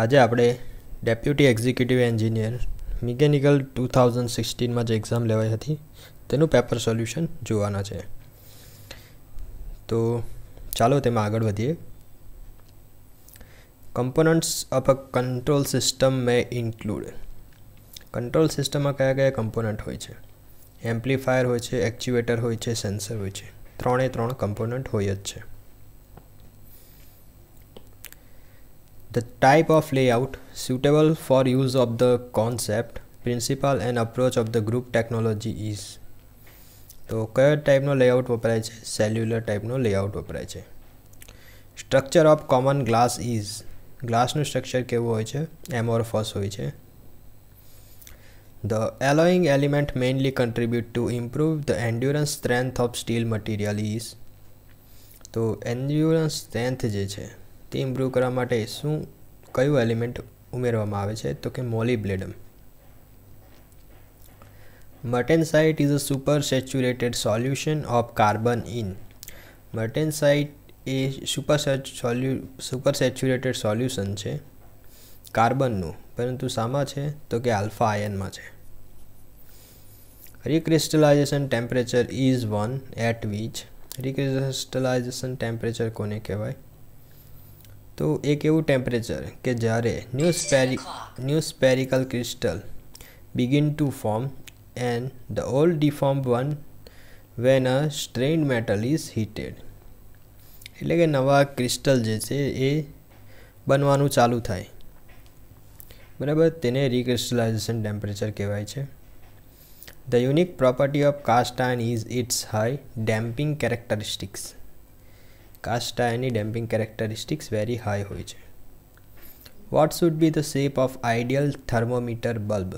આજે આપણે deputy executive engineer mechanical two thousand સિક્સટીનમાં જે એક્ઝામ લેવાઈ હતી તેનું પેપર સોલ્યુશન જોવાના છે તો ચાલો તેમાં આગળ વધીએ components of a control system may include control સિસ્ટમમાં કયા કયા કમ્પોનન્ટ હોય છે એમ્પ્લીફાયર હોય છે એક્ચ્યુએટર હોય છે સેન્સર હોય છે ત્રણે ત્રણ કમ્પોનન્ટ હોય જ છે The type of layout suitable for use of the concept, principle and approach of the group technology is તો કયો ટાઈપનો લેઆઉટ વપરાય છે સેલ્યુલર ટાઈપનો લેઆઉટ વપરાય છે structure of common glass is ગ્લાસનું સ્ટ્રક્ચર કેવું હોય છે એમોરફોસ હોય છે The alloying element mainly contribute to improve the endurance strength of steel material is તો એન્ડ્યુરન્સ સ્ટ્રેન્થ જે છે તે ઇમ્પ્રૂવ કરવા માટે શું કયું એલિમેન્ટ ઉમેરવામાં આવે છે તો કે મોલિબ્લેડમ martensite is a super saturated solution of carbon in martensite a super solution super saturated solution છે કાર્બનનું પરંતુ શામાં છે તો કે આલ્ફા આયનમાં છે recrystallization temperature is one at which recrystallization temperature કોને કહેવાય તો એક એવું ટેમ્પરેચર કે જ્યારે new spherical new spherical crystal begin to form and the old deform one when a strained metal is heated એટલે કે નવા ક્રિસ્ટલ જે છે એ બનવાનું ચાલુ થાય બરાબર તેને રિક્રિસ્ટલાઇઝેશન ટેમ્પરેચર કહેવાય છે the unique property of cast iron is its high damping characteristics cast ironની ડેમ્પિંગ કેરેક્ટરિસ્ટિક્સ વેરી હાઈ હોય છે what should be the shape of ideal thermometer bulb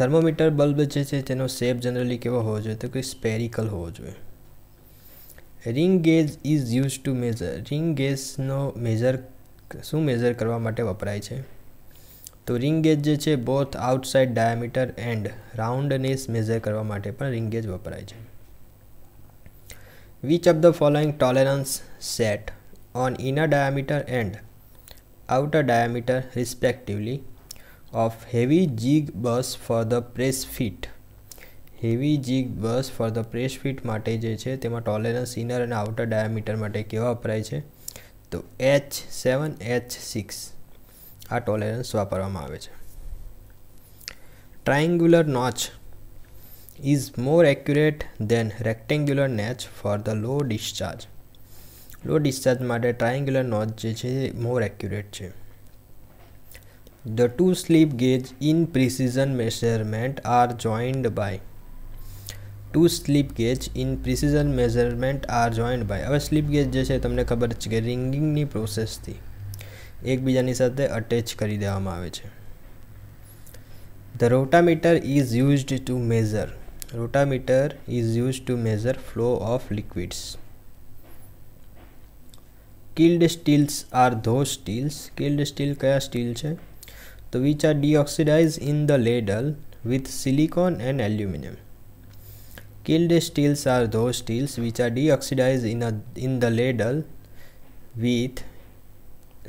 thermometer bulb જે છે તેનો શેપ જનરલી કેવો હોવો જોઈએ તો કે સ્પેરિકલ હોવો જોઈએ ring gauge is use to measure ring ગેજનો મેઝર શું મેઝર કરવા માટે વપરાય છે તો રિંગ ગેજ જે છે both outside diameter and roundness measure કરવા માટે પણ રિંગ ગેજ વપરાય છે Which of the following tolerance set on inner diameter and outer diameter respectively of heavy jig bus for the press fit heavy jig bush for the press fit માટે જે છે તેમાં tolerance inner અને outer diameter માટે કેવા વપરાય છે તો એચ સેવન એચ સિક્સ આ ટોલેરન્સ વાપરવામાં આવે છે triangular notch is more accurate than rectangular notch for the low discharge low discharge માટે ટ્રાયેંગ્યુલર નોચ જે છે એ મોર એક્યુરેટ છે the two slip gauge in precision measurement are joined by two slip gauge in precision measurement are joined by હવે slip gauge જે છે તમને ખબર છે કે રિંગિંગની પ્રોસેસથી એકબીજાની સાથે અટેચ કરી દેવામાં આવે છે the rotameter is used to measure rotameter is use to measure flow of liquids killed steels are those steels killed steel क्या स्टील है तो which are deoxidize in the ladle with silicon and aluminium killed steels are those steels which are deoxidize in in the ladle with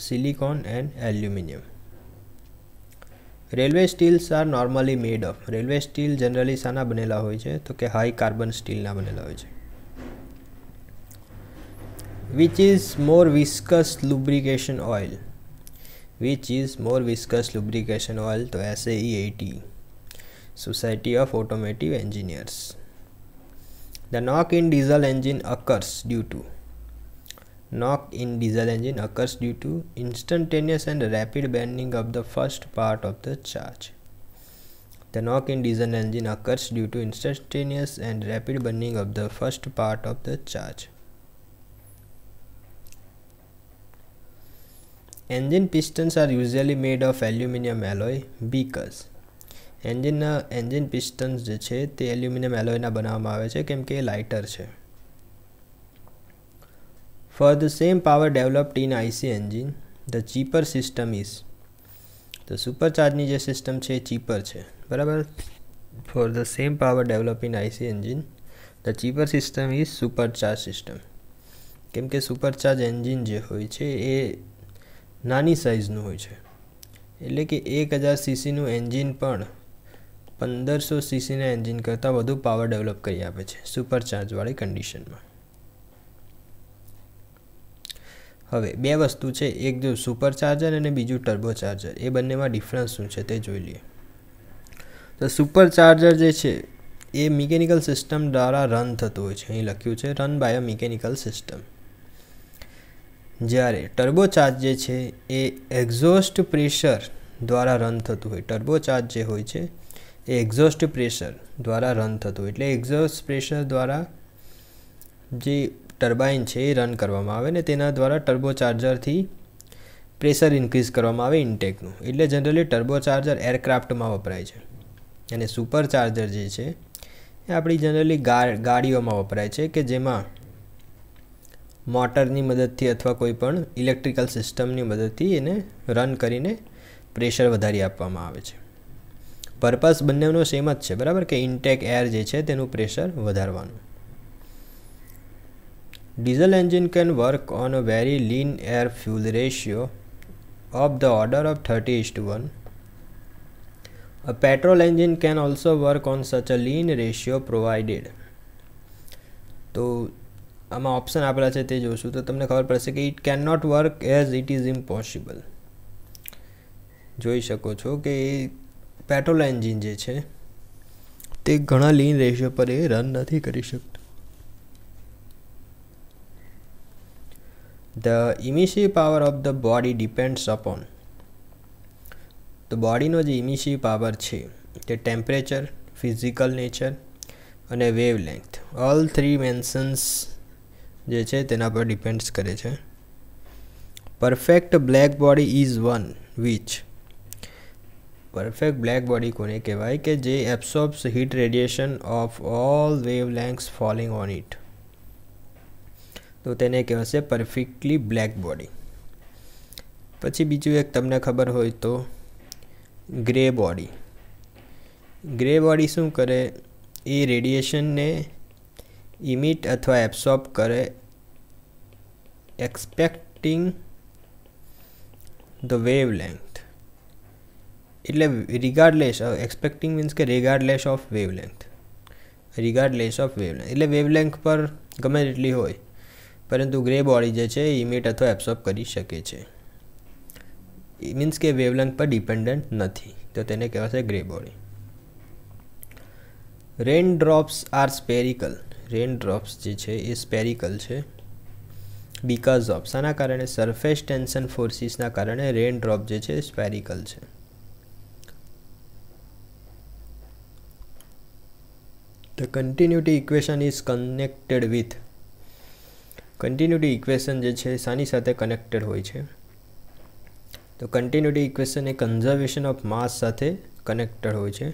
silicon and aluminium railway steels are normally made of railway steel generally શાના બનેલા હોય છે તો કે high carbon સ્ટીલના બનેલા હોય છે which is more viscous lubrication oil which is more viscous lubrication oil તો SAE eighty society of automotive engineers the knock in diesel engine occurs due to knock in diesel engine occurs due to instantaneous and rapid burning of the first part of the charge. The knock in diesel engine occurs due to instantaneous and rapid burning of the first part of the charge. Engine pistons are usually made of aluminum alloy because એન્જિનના engine pistons જે છે તે aluminium એલોયના બનાવવામાં આવે છે કેમ કે એ લાઇટર છે For the same power developed in IC engine, the cheaper system is તો સુપરચાર્જની જે સિસ્ટમ છે એ ચીપર છે બરાબર for the same power develop in IC engine the cheaper system is supercharge system કેમ કે સુપરચાર્જ એન્જિન જે હોય છે એ નાની સાઇઝનું હોય છે એટલે કે એક હજાર સીસીનું એન્જિન પણ પંદરસો સીસીના એન્જિન કરતાં વધુ પાવર ડેવલપ કરી આપે છે સુપરચાર્જવાળી કન્ડિશનમાં હવે બે વસ્તુ છે એક જો સુપર ચાર્જર અને બીજું ટર્બો ચાર્જર એ બંનેમાં ડિફરન્સ શું છે તે જોઈ લઈએ તો સુપર ચાર્જર જે છે એ મિકેનિકલ સિસ્ટમ દ્વારા રન થતું હોય છે અહીં લખ્યું છે run by a mechanical system જ્યારે ટર્બો ચાર્જ જે છે એ એક્ઝોસ્ટ પ્રેશર દ્વારા રન થતું હોય ટર્બો ચાર્જ જે હોય છે એ એક્ઝોસ્ટ પ્રેશર દ્વારા રન થતું હોય એટલે એક્ઝોસ્ટ પ્રેશર દ્વારા જે ટર્બાઇન છે એ રન કરવામાં આવે ને તેના દ્વારા ટર્બો ચાર્જરથી પ્રેશર ઇન્ક્રીઝ કરવામાં આવે ઇન્ટેકનું એટલે જનરલી ટર્બો ચાર્જર એરક્રાફ્ટમાં વપરાય છે અને સુપર ચાર્જર જે છે એ આપણી જનરલી ગાડીઓમાં વપરાય છે કે જેમાં મોટરની મદદથી અથવા કોઈ પણ ઇલેક્ટ્રિકલ સિસ્ટમની મદદથી એને રન કરીને પ્રેશર વધારી આપવામાં આવે છે પર્પસ બંનેનો સેમ જ છે બરાબર કે ઇન્ટેક એર જે છે તેનું પ્રેશર વધારવાનું Diesel engine can work on a very lean air fuel ratio of the order of 30 to 1. A petrol engine can also work on such a lean ratio provided. તો આમાં option આપેલા છે તે જોશું તો તમને ખબર પડશે કે it can not work as it is impossible જોઈ શકો છો કે પેટ્રોલ એન્જિન જે છે તે ઘણા લીન રેશિયો પર એ રન નથી કરી શકતું the emissive power of the body depends upon તો બોડીનો જે ઇમિસિવ પાવર છે તે ટેમ્પરેચર ફિઝિકલ નેચર અને wavelength all three mentions જે છે તેના પર ડિપેન્ડ્સ કરે છે perfect black body is one which perfect black body કોને કહેવાય કે જે absorbs heat radiation of all wavelengths falling on it તો તેને કહેવાશે પરફેક્ટલી બ્લેક બોડી પછી બીજું એક તમને ખબર હોય તો ગ્રે બોડી ગ્રે બોડી શું કરે એ રેડિયેશનને ઇમિટ અથવા એબ્સોર્બ કરે એક્સપેક્ટિંગ ધ વેવ લેન્થ એટલે રિગાર્ડલેસ એક્સપેક્ટિંગ મીન્સ કે regardless of wavelength regardless of wavelength એટલે વેવ લેન્થ પર ગમે તેટલી હોય પરંતુ ગ્રે બોડી જે છે એ ઇમિટ અથવા એબ્સોર્બ કરી શકે છે મીન્સ કે વેવલેન્થ પર ડિપેન્ડન્ટ નથી તો તેને કહેવાશે grey body raindrops are spherical raindrops જે છે એ સ્પેરિકલ છે બીકોઝ ઓફ શાના કારણે સરફેસ ટેન્શન ફોર્સીસના કારણે રેન ડ્રોપ જે છે સ્પેરિકલ છે the continuity equation is connected with continuity equation જે છે શાની સાથે કનેક્ટેડ હોય છે તો કન્ટિન્યુટી ઇક્વેશન એ કન્ઝર્વેશન ઓફ માસ સાથે કનેક્ટેડ હોય છે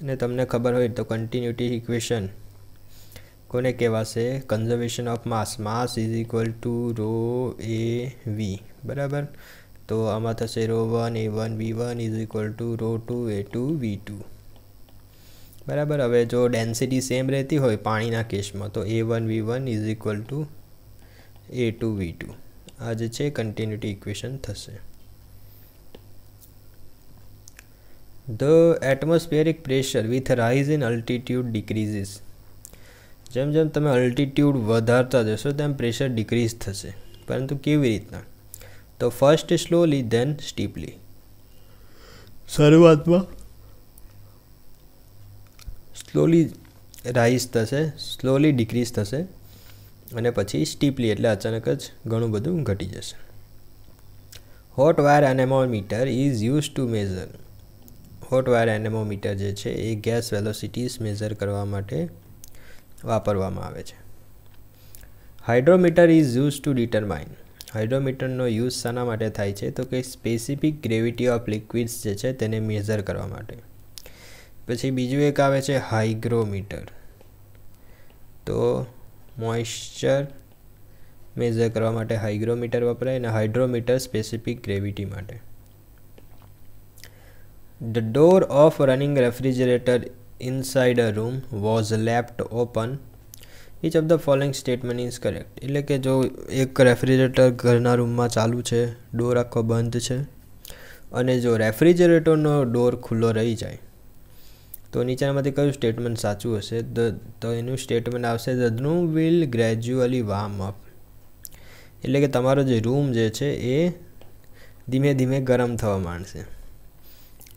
અને તમને ખબર હોય તો કન્ટિન્યુટી ઇક્વેશન કોને કહેવાશે conservation of mass mass is equal to rho A V બરાબર તો આમાં થશે rho one A one V one is equal to rho two A two V two બરાબર હવે જો ડેન્સિટી સેમ રહેતી હોય પાણીના કેસમાં તો A one V one is equal to A two V two આ જે છે કન્ટિન્યુટી ઇક્વેશન થશે the atmospheric pressure with rise in altitude decreases જેમ જેમ તમે અલ્ટિટ્યૂડ વધારતા જશો તેમ પ્રેશર ડિક્રીઝ થશે પરંતુ કેવી રીતના તો ફર્સ્ટ સ્લોલી ધેન સ્ટીપલી શરૂઆતમાં સ્લોલી રાઇઝ થશે સ્લોલી ડિક્રીઝ થશે અને પછી સ્ટીપલી એટલે અચાનક જ ઘણું બધું ઘટી જશે hot wire anemometer is use to measure hot wire anemometer જે છે એ ગેસ વેલોસિટીઝ મેઝર કરવા માટે વાપરવામાં આવે છે hydrometer is use to determine હાઇડ્રોમીટરનો યુઝ શાના માટે થાય છે તો કે સ્પેસિફિક ગ્રેવિટી ઓફ લિક્વિડ્સ જે છે તેને મેઝર કરવા માટે પછી બીજું એક આવે છે હાઇગ્રોમીટર તો મોઇશ્ચર મેઝર કરવા માટે હાઇગ્રોમીટર વપરાય અને હાઇડ્રોમીટર સ્પેસિફિક ગ્રેવિટી માટે the door of running refrigerator inside a room was left open each of the following statement is correct એટલે કે જો એક રેફ્રિજરેટર ઘરના રૂમમાં ચાલુ છે ડોર આખો બંધ છે અને જો રેફ્રિજરેટરનો ડોર ખુલ્લો રહી જાય તો નીચેનામાંથી કયું સ્ટેટમેન્ટ સાચું હશે ધ તો એનું સ્ટેટમેન્ટ આવશે the will gradually warm up એટલે કે તમારો જે રૂમ જે છે એ ધીમે ધીમે ગરમ થવા માંડશે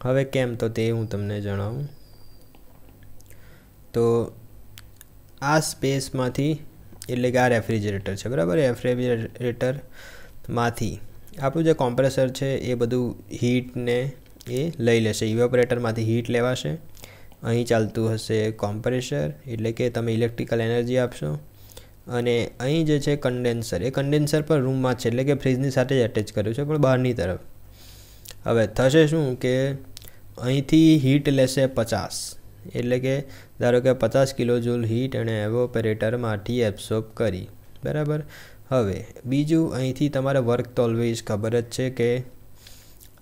હવે કેમ તો તે હું તમને જણાવું તો આ સ્પેસમાંથી એટલે કે આ રેફ્રિજરેટર છે બરાબર એ રેફ્રિજરેટરમાંથી આપણું જે કોમ્પ્રેસર છે એ બધું હીટને એ લઈ લેશે ઇવેપરેટરમાંથી હીટ લેવાશે અહીં ચાલતું હશે કોમ્પ્રેશર એટલે કે તમે ઇલેક્ટ્રિકલ એનર્જી આપશો અને અહીં જે છે કન્ડેન્સર એ કન્ડેન્સર પણ રૂમમાં છે એટલે કે ફ્રીજની સાથે જ એટેચ કર્યું છે પણ બહારની તરફ હવે થશે શું કે અહીંથી હીટ લેશે પચાસ એટલે કે ધારો કે પચાસ કિલો જૂલ હીટ અને એવોપરેટરમાંથી એબ્સોર્બ કરી બરાબર હવે બીજું અહીંથી તમારે વર્ક તો ઓલવેઝ ખબર જ છે કે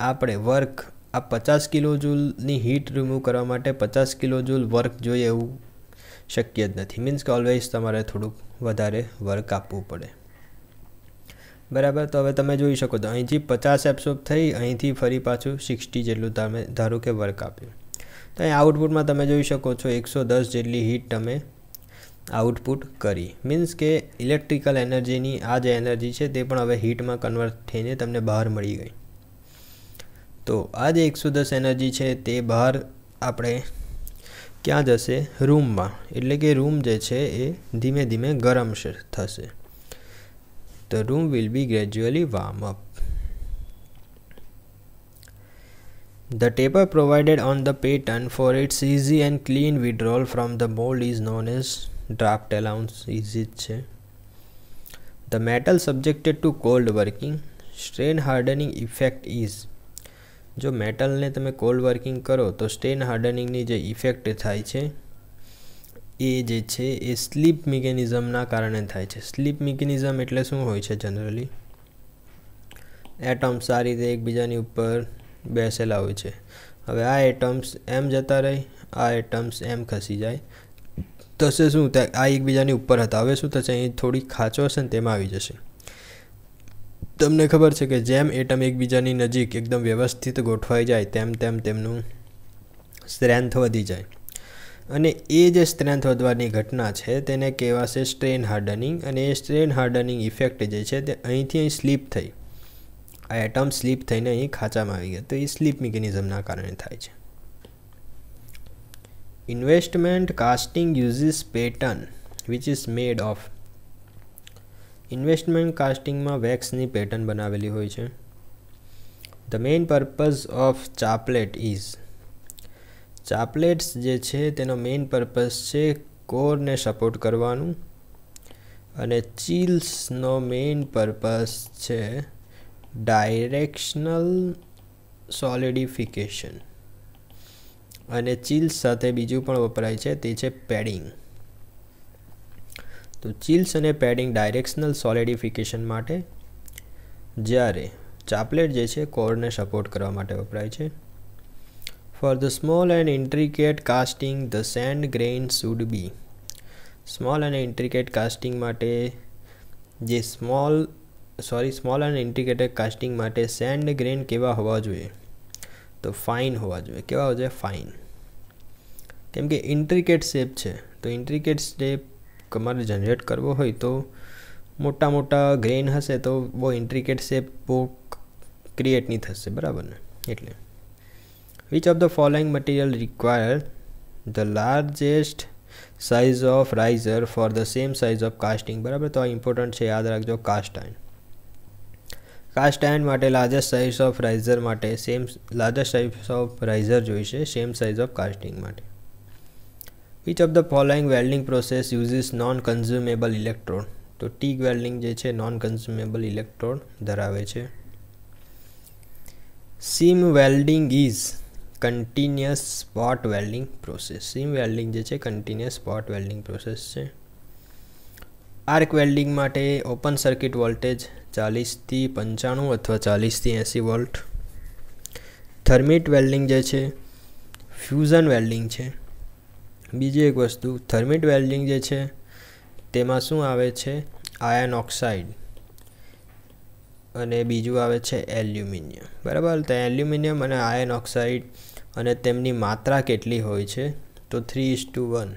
આપણે વર્ક આ પચાસ કિલો જૂલની હીટ રિમૂવ કરવા માટે પચાસ કિલો જૂલ વર્ક જોઈએ એવું શક્ય જ નથી મીન્સ કે ઓલવેઝ તમારે થોડુંક વધારે વર્ક આપવું પડે બરાબર તો હવે તમે જોઈ શકો તો અહીંથી પચાસ એબ્સોર્બ થઈ અહીંથી ફરી પાછું સિક્સટી જેટલું તમે ધારો કે વર્ક આપ્યું તો અહીં આઉટપુટમાં તમે જોઈ શકો છો એકસો દસ જેટલી હીટ તમે આઉટપુટ કરી મીન્સ કે ઇલેક્ટ્રિકલ એનર્જીની આ જે એનર્જી છે તે પણ હવે હીટમાં કન્વર્ટ થઈને તમને બહાર મળી ગઈ તો આ જે એકસો દસ એનર્જી છે તે બહાર આપણે ક્યાં જશે રૂમમાં એટલે કે રૂમ જે છે એ ધીમે ધીમે ગરમ થશે the room will be gradually warm up the taper provided on the pattern for its easy and clean withdrawal from the mould is known as draft allowance easy જ છે the metal subjected to cold working strain hardening effect is જો મેટલને તમે cold working કરો તો stain હાર્ડનિંગની જે effect થાય છે એ જે છે એ સ્લીપ મિકેનિઝમના કારણે થાય છે સ્લીપ મિકેનિઝમ એટલે શું હોય છે જનરલી એટમ્સ આ રીતે એકબીજાની ઉપર બેસેલા હોય છે હવે આ એટમ્સ એમ જતા રહે આ એટમ્સ એમ ખસી જાય થશે શું આ એકબીજાની ઉપર હતા હવે શું થશે અહીં થોડી ખાંચો હશે ને તેમાં આવી જશે તમને ખબર છે કે જેમ એટમ એકબીજાની નજીક એકદમ વ્યવસ્થિત ગોઠવાઈ જાય તેમ તેમ તેમનું સ્ટ્રેન્થ વધી જાય અને એ જે સ્ટ્રેન્થ વધવાની ઘટના છે તેને કહેવાશે સ્ટ્રેન હાર્ડનિંગ અને એ સ્ટ્રેન હાર્ડનિંગ ઇફેક્ટ જે છે તે અહીંથી અહીં સ્લીપ થઈ આ એટમ સ્લીપ થઈને અહીં ખાંચામાં આવી ગયા તો એ સ્લીપ મિકેનિઝમના કારણે થાય છે investment casting uses pattern which is made of investment કાસ્ટિંગમાં વેક્સની પેટર્ન બનાવેલી હોય છે the main purpose of chaplet is chaplets જે છે તેનો મેઇન પર્પઝ છે કોરને સપોર્ટ કરવાનું અને ચીલ્સનો મેઇન પર્પઝ છે ડાયરેક્શનલ સોલિડિફિકેશન અને ચીલ્સ સાથે બીજું પણ વપરાય છે તે છે પેડિંગ તો ચિલ્સ અને પેડિંગ ડાયરેક્શનલ સોલિડિફિકેશન માટે જ્યારે ચાપલેટ જે છે કોરને સપોર્ટ કરવા માટે વપરાય છે for the small and intricate casting the sand grain should be small and intricate casting માટે જે સ્મોલ સોરી સ્મોલ અને ઇન્ટિગ્રેટેડ કાસ્ટિંગ માટે સેન્ડ ગ્રેન કેવા હોવા જોઈએ તો ફાઇન હોવા જોઈએ કેવા હોવા જોઈએ ફાઇન કેમ કે ઇન્ટ્રિકેટ શેપ છે તો ઇન્ટ્રિકેટ શેપ તમારે જનરેટ કરવો હોય તો મોટા મોટા ગ્રેઇન હશે તો બહુ ઇન્ટ્રિકેટ શેપ બહુ ક્રિએટ નહીં થશે બરાબર ને એટલે which of the following material require the largest size of riser for the same size of casting બરાબર તો આ ઇમ્પોર્ટન્ટ છે યાદ રાખજો કાસ્ટ આયન કાસ્ટ આયન માટે લાર્જેસ્ટ સાઇઝ ઓફ રાઇઝર માટે same largest size of riser જોઈશે same size of casting માટે which of the following welding process uses non consumable electron તો ટીક વેલ્ડિંગ જે છે નોન કન્ઝ્યુમેબલ ઇલેક્ટ્રોન ધરાવે છે સીમ welding is continuous spot welding process seam welding જે છે continuous spot welding process છે arc welding માટે ઓપન સર્કિટ વોલ્ટેજ ચાલીસથી પંચાણું અથવા ચાલીસથી એંસી વોલ્ટ થર્મિટ વેલ્ડિંગ જે છે ફ્યુઝન વેલ્ડિંગ છે બીજી એક વસ્તુ થર્મિટ વેલ્ડિંગ જે છે તેમાં શું આવે છે આયર્ન ઓક્સાઇડ અને બીજું આવે છે એલ્યુમિનિયમ બરાબર તો એલ્યુમિનિયમ અને આયર્ન ઓક્સાઇડ અને તેમની માત્રા કેટલી હોય છે તો થ્રી ઇસ ટુ વન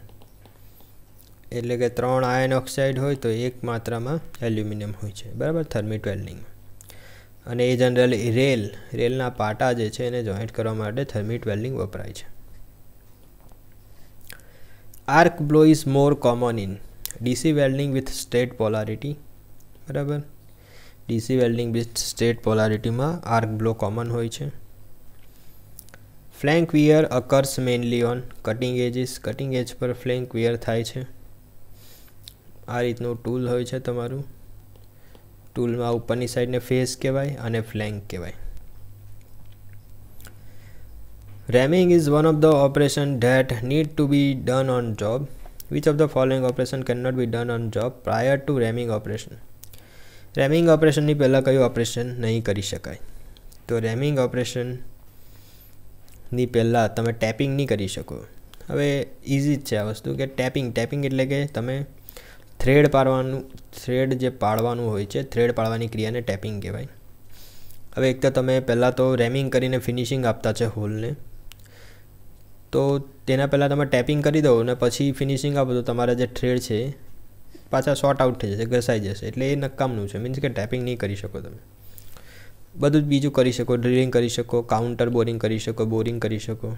એટલે કે ત્રણ આયર્ન ઓક્સાઇડ હોય તો એક માત્રામાં એલ્યુમિનિયમ હોય છે બરાબર થર્મિટ વેલ્ડિંગ અને એ જનરલી રેલ રેલના પાટા જે છે એને જોઈન્ટ કરવા માટે થર્મિટ વેલ્ડિંગ વપરાય છે arc blow is more common in DC welding with straight polarity બરાબર ડીસી વેલ્ડિંગ વિથ સ્ટેટ પોલારિટીમાં આર્ક બ્લો કોમન હોય છે flank wear occurs mainly on cutting edges cutting edge પર ફ્લેન્ક વિયર થાય છે આ રીતનું ટૂલ હોય છે તમારું ટૂલમાં ઉપરની સાઈડને ફેસ કહેવાય અને ફ્લેન્ક કહેવાય Ramming is one of the operation that need to be done on job. Which of the operation can not be done on job prior to reaming operation reaming ઓપરેશનની પહેલાં કયું ઓપરેશન નહીં કરી શકાય તો રેમિંગ ઓપરેશનની પહેલાં તમે ટેપિંગ નહીં કરી શકો હવે ઇઝી જ છે આ વસ્તુ કે ટેપિંગ ટેપિંગ એટલે કે તમે થ્રેડ પાડવાનું થ્રેડ જે પાડવાનું હોય છે થ્રેડ પાડવાની ક્રિયાને ટેપિંગ કહેવાય હવે એક તો તમે પહેલાં તો રેમિંગ કરીને ફિનિશિંગ આપતા છે હોલને તો તેના પહેલાં તમે ટેપિંગ કરી દો અને પછી ફિનિશિંગ આપો તો તમારા જે થ્રેડ છે પાછા શોર્ટ આઉટ થઈ જશે ઘસાઈ જશે એટલે એ નકામનું છે મીન્સ કે ટેપિંગ નહીં કરી શકો તમે બધું જ બીજું કરી શકો ડ્રિલિંગ કરી શકો કાઉન્ટર બોરિંગ કરી શકો બોરિંગ કરી શકો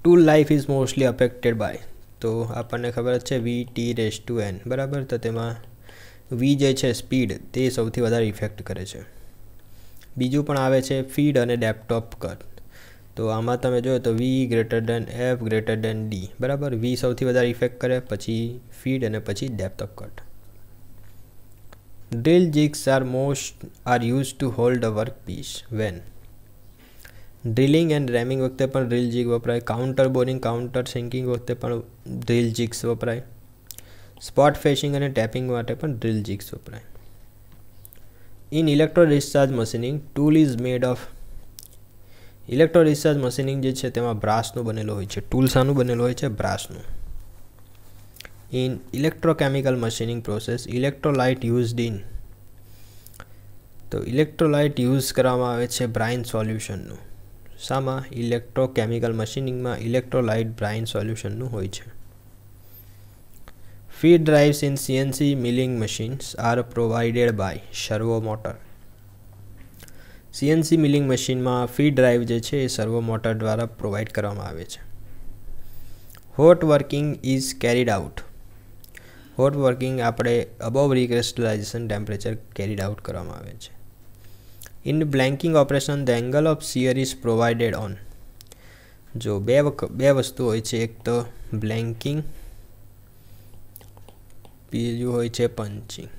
tool life is mostly affected by તો આપણને ખબર જ છે V T raise to n બરાબર તો તેમાં વી જે છે સ્પીડ તે સૌથી વધારે ઇફેક્ટ કરે છે બીજું પણ આવે છે ફીડ અને ડેપટોપ કર તો આમાં તમે જોયો તો V greater than F greater than D બરાબર વી સૌથી વધારે ઇફેક્ટ કરે પછી ફીડ અને પછી depth of cut drill jigs are most are use to hold a work piece when drilling and reaming વખતે પણ ડ્રિલ જીગ વપરાય કાઉન્ટર બોરિંગ કાઉન્ટર સિંકિંગ વખતે પણ ડ્રિલ જીગ્સ વપરાય સ્પોટ ફેશિંગ અને ટેપિંગ માટે પણ ડ્રિલ જીગ્સ વપરાય in electro discharge machining tool is made of electro discharge machining જે છે તેમાં બ્રાસનું બનેલું હોય છે ટૂલ શાનું બનેલું હોય છે બ્રાસનું in electrochemical machining process electrolyte used in તો ઇલેક્ટ્રોલાઇટ યુઝ કરવામાં આવે છે બ્રાઇન સોલ્યુશનનું શામાં ઇલેક્ટ્રોકેમિકલ મશીનિંગમાં ઇલેક્ટ્રોલાઇટ બ્રાઇન સોલ્યુશનનું હોય છે feed drives in CNC milling machines are provided by servo motor CNC milling મશીનમાં ફી ડ્રાઈવ જે છે એ સર્વો મોટર દ્વારા પ્રોવાઈડ કરવામાં આવે છે hot working is carried out hot working આપણે above recrystallization temperature carried out કરવામાં આવે છે in blanking operation the angle of shear is provided on જો બે બે વસ્તુ હોય છે એક તો બ્લેન્કિંગ બીજું હોય છે પંચિંગ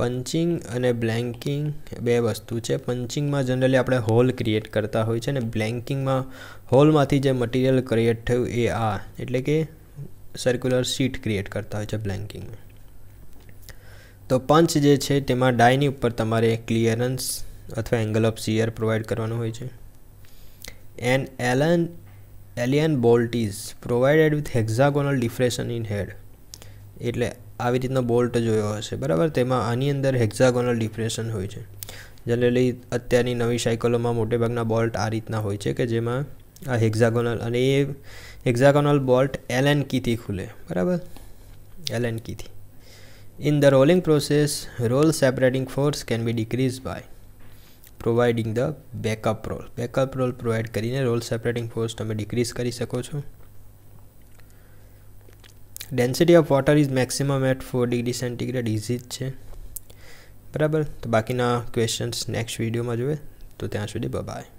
પંચિંગ અને બ્લેન્કિંગ બે વસ્તુ છે પંચિંગમાં જનરલી આપણે હોલ ક્રિએટ કરતા હોય છે અને બ્લેન્કિંગમાં હોલમાંથી જે મટીરિયલ ક્રિએટ થયું એ આ એટલે કે સર્ક્યુલર શીટ ક્રિએટ કરતા હોય છે બ્લેન્કિંગમાં તો પંચ જે છે તેમાં ડાયની ઉપર તમારે ક્લિયરન્સ અથવા એંગલ ઓફ શિયર પ્રોવાઈડ કરવાનું હોય છે an Allen Allen bolt is provided with hexagonal depression in head એટલે આવી રીતનો બોલ્ટ જોયો હશે બરાબર તેમાં આની અંદર હેક્ઝાગોનલ ડિપ્રેશન હોય છે જનરલી અત્યારની નવી સાયકલોમાં મોટેભાગના બોલ્ટ આ રીતના હોય છે કે જેમાં આ હેક્ઝાગોનલ અને એ હેક્ઝાગોનલ બોલ્ટ એલ એન કીથી ખુલે બરાબર એલ એન કીથી in the rolling process roll separating force can be decrease by providing the backup roll backup roll provide કરીને રોલ સેપરેટિંગ ફોર્સ તમે ડિક્રીઝ કરી શકો છો density of water is maximum at four degree centigrade ઇઝી જ છે બરાબર તો બાકીના ક્વેશ્ચન્સ નેક્સ્ટ વિડીયોમાં જોઈએ તો ત્યાં સુધી બબાય